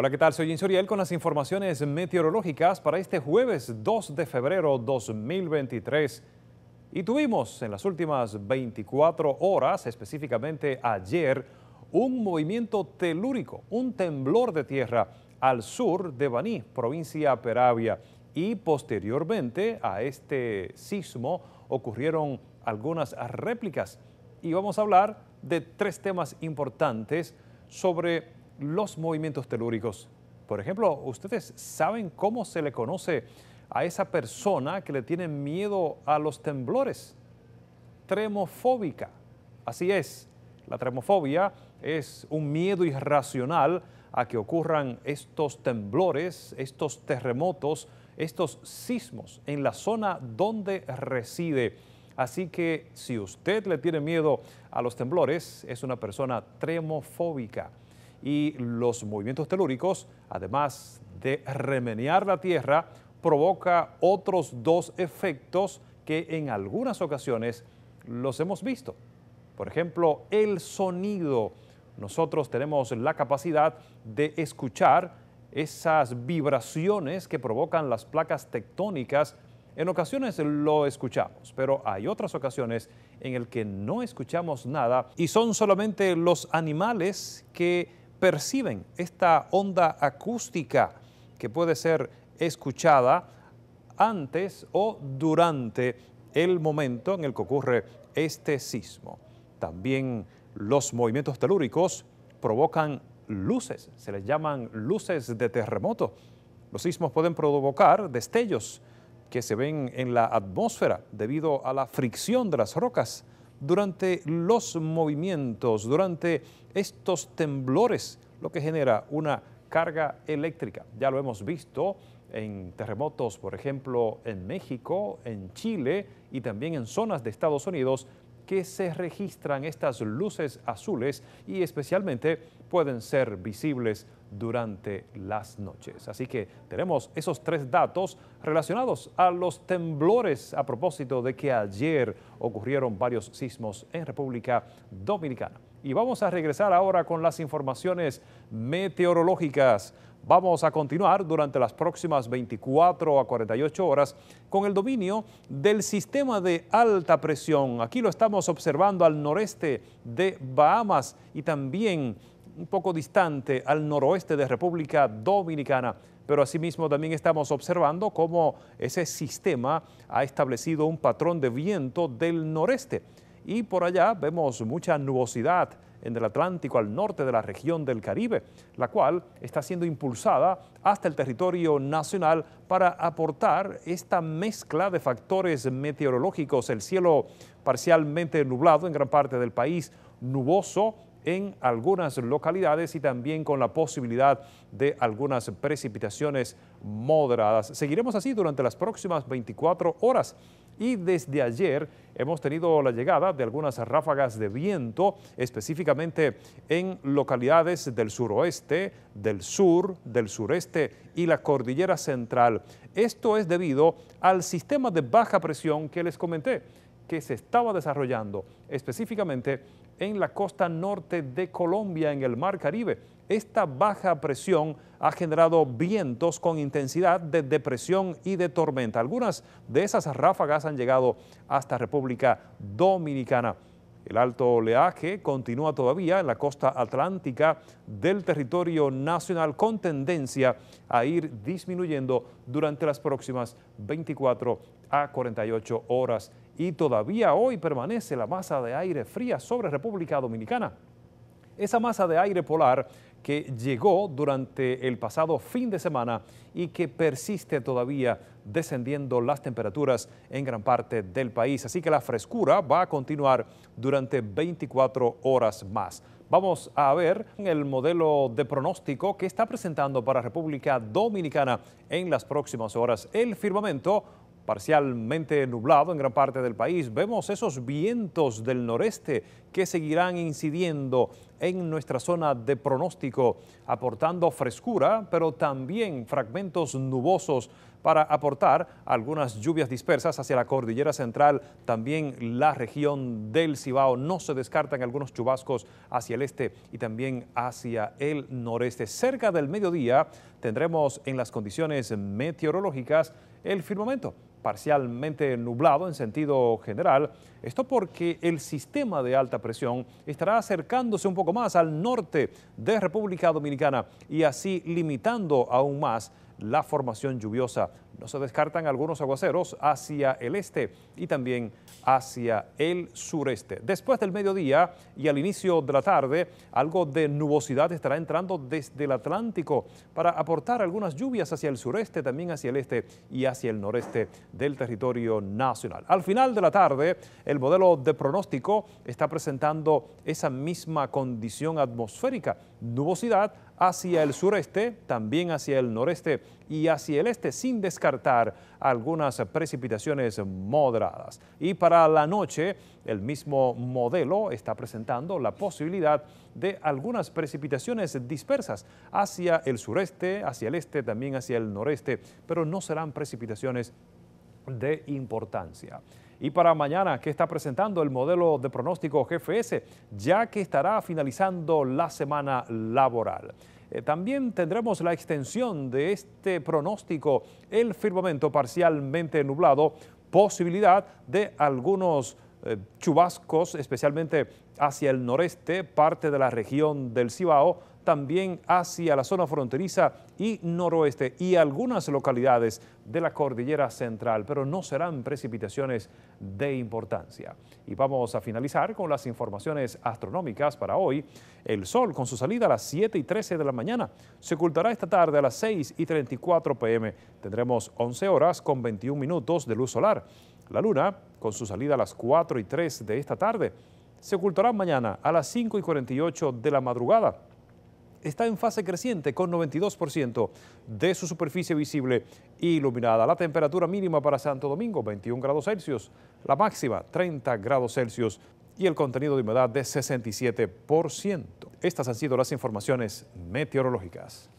Hola, ¿qué tal? Soy Oriel con las informaciones meteorológicas para este jueves 2 de febrero 2023. Y tuvimos en las últimas 24 horas, específicamente ayer, un movimiento telúrico, un temblor de tierra al sur de Baní, provincia Peravia. Y posteriormente a este sismo ocurrieron algunas réplicas. Y vamos a hablar de tres temas importantes sobre los movimientos telúricos. Por ejemplo, ¿ustedes saben cómo se le conoce a esa persona que le tiene miedo a los temblores? Tremofóbica. Así es, la tremofobia es un miedo irracional a que ocurran estos temblores, estos terremotos, estos sismos en la zona donde reside. Así que si usted le tiene miedo a los temblores, es una persona tremofóbica y los movimientos telúricos, además de remenear la Tierra, provoca otros dos efectos que en algunas ocasiones los hemos visto. Por ejemplo, el sonido. Nosotros tenemos la capacidad de escuchar esas vibraciones que provocan las placas tectónicas. En ocasiones lo escuchamos, pero hay otras ocasiones en el que no escuchamos nada y son solamente los animales que perciben esta onda acústica que puede ser escuchada antes o durante el momento en el que ocurre este sismo. También los movimientos telúricos provocan luces, se les llaman luces de terremoto. Los sismos pueden provocar destellos que se ven en la atmósfera debido a la fricción de las rocas durante los movimientos, durante estos temblores, lo que genera una carga eléctrica. Ya lo hemos visto en terremotos, por ejemplo, en México, en Chile y también en zonas de Estados Unidos que se registran estas luces azules y especialmente pueden ser visibles durante las noches. Así que tenemos esos tres datos relacionados a los temblores a propósito de que ayer ocurrieron varios sismos en República Dominicana. Y vamos a regresar ahora con las informaciones meteorológicas. Vamos a continuar durante las próximas 24 a 48 horas con el dominio del sistema de alta presión. Aquí lo estamos observando al noreste de Bahamas y también un poco distante al noroeste de República Dominicana pero asimismo también estamos observando cómo ese sistema ha establecido un patrón de viento del noreste y por allá vemos mucha nubosidad en el Atlántico al norte de la región del Caribe, la cual está siendo impulsada hasta el territorio nacional para aportar esta mezcla de factores meteorológicos. El cielo parcialmente nublado en gran parte del país, nuboso en algunas localidades y también con la posibilidad de algunas precipitaciones moderadas. Seguiremos así durante las próximas 24 horas y desde ayer hemos tenido la llegada de algunas ráfagas de viento, específicamente en localidades del suroeste, del sur, del sureste y la cordillera central. Esto es debido al sistema de baja presión que les comenté, que se estaba desarrollando específicamente en la costa norte de Colombia, en el Mar Caribe. Esta baja presión ha generado vientos con intensidad de depresión y de tormenta. Algunas de esas ráfagas han llegado hasta República Dominicana. El alto oleaje continúa todavía en la costa atlántica del territorio nacional con tendencia a ir disminuyendo durante las próximas 24 a 48 horas y todavía hoy permanece la masa de aire fría sobre República Dominicana. Esa masa de aire polar que llegó durante el pasado fin de semana y que persiste todavía descendiendo las temperaturas en gran parte del país. Así que la frescura va a continuar durante 24 horas más. Vamos a ver el modelo de pronóstico que está presentando para República Dominicana en las próximas horas el firmamento parcialmente nublado en gran parte del país. Vemos esos vientos del noreste que seguirán incidiendo en nuestra zona de pronóstico, aportando frescura, pero también fragmentos nubosos para aportar algunas lluvias dispersas hacia la cordillera central, también la región del Cibao. No se descartan algunos chubascos hacia el este y también hacia el noreste. Cerca del mediodía tendremos en las condiciones meteorológicas el firmamento parcialmente nublado en sentido general. Esto porque el sistema de alta presión estará acercándose un poco más al norte de República Dominicana y así limitando aún más la formación lluviosa. No se descartan algunos aguaceros hacia el este y también hacia el sureste. Después del mediodía y al inicio de la tarde, algo de nubosidad estará entrando desde el Atlántico para aportar algunas lluvias hacia el sureste, también hacia el este y hacia el noreste del territorio nacional. Al final de la tarde, el modelo de pronóstico está presentando esa misma condición atmosférica, nubosidad, hacia el sureste, también hacia el noreste y hacia el este, sin descartar algunas precipitaciones moderadas. Y para la noche, el mismo modelo está presentando la posibilidad de algunas precipitaciones dispersas hacia el sureste, hacia el este, también hacia el noreste, pero no serán precipitaciones de importancia. Y para mañana, ¿qué está presentando el modelo de pronóstico GFS? Ya que estará finalizando la semana laboral. Eh, también tendremos la extensión de este pronóstico, el firmamento parcialmente nublado, posibilidad de algunos eh, chubascos, especialmente hacia el noreste, parte de la región del Cibao, también hacia la zona fronteriza y noroeste y algunas localidades de la cordillera central, pero no serán precipitaciones de importancia. Y vamos a finalizar con las informaciones astronómicas para hoy. El sol con su salida a las 7 y 13 de la mañana se ocultará esta tarde a las 6 y 34 pm. Tendremos 11 horas con 21 minutos de luz solar. La luna con su salida a las 4 y 3 de esta tarde se ocultará mañana a las 5 y 48 de la madrugada está en fase creciente con 92% de su superficie visible iluminada. La temperatura mínima para Santo Domingo 21 grados Celsius, la máxima 30 grados Celsius y el contenido de humedad de 67%. Estas han sido las informaciones meteorológicas.